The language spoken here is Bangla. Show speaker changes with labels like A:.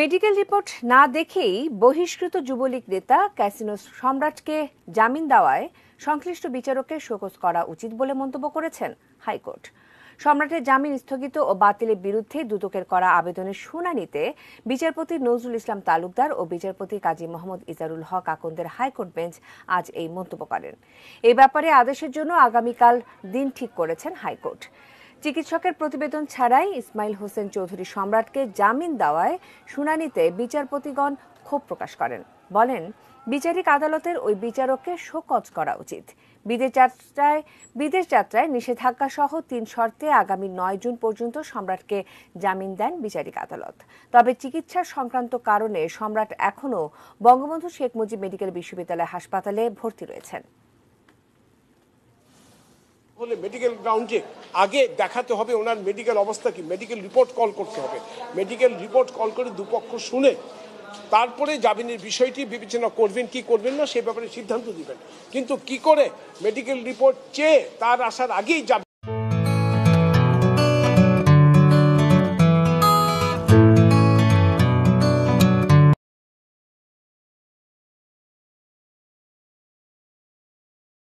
A: মেডিকেল রিপোর্ট না দেখেই বহিষ্কৃত যুবলীগ নেতা ক্যাসিনো সম্রাটকে জামিন দেওয়ায় সংশ্লিষ্ট বিচারককে শোকজ করা উচিত বলে মন্তব্য করেছেন হাইকোর্ট সম্রাটের জামিন স্থগিত ও বাতিলের বিরুদ্ধে দুদকের করা আবেদনের শুনানিতে বিচারপতি নজরুল ইসলাম তালুকদার ও বিচারপতি কাজী মোহাম্মদ ইজারুল হক আকন্দের হাইকোর্ট বেঞ্চ আজ এই মন্তব্য করেন এ ব্যাপারে আদেশের জন্য আগামীকাল দিন ঠিক করেছেন হাইকোর্ট চিকিৎসকের প্রতিবেদন ছাড়াই ইসমাইল হোসেন চৌধুরী সম্রাটকে জামিন দেওয়ায় শুনানিতে বিচারপতিগণ ক্ষোভ প্রকাশ করেন বলেন বিচারিক আদালতের ওই বিচারককে শোকজ করা উচিত বিদেশ যাত্রায় বিদেশ যাত্রায় নিষেধাজ্ঞা সহ তিন শর্তে আগামী নয় জুন পর্যন্ত সম্রাটকে জামিন দেন বিচারিক আদালত তবে চিকিৎসা সংক্রান্ত কারণে সম্রাট এখনও বঙ্গবন্ধু শেখ মুজিব মেডিকেল বিশ্ববিদ্যালয় হাসপাতালে ভর্তি রয়েছেন
B: হলে মেডিকেল গ্রাউন্ডে আগে দেখাতে হবে ওনার মেডিকেল অবস্থা কি মেডিকেল রিপোর্ট কল করতে হবে মেডিকেল রিপোর্ট কল করে দুপক্ষ শুনে তারপরে জামিনের বিষয়টি বিবেচনা করবেন কি করবেন না সে ব্যাপারে সিদ্ধান্ত দিবেন কিন্তু কি করে মেডিকেল রিপোর্ট চেয়ে তার আসার আগেই জামিন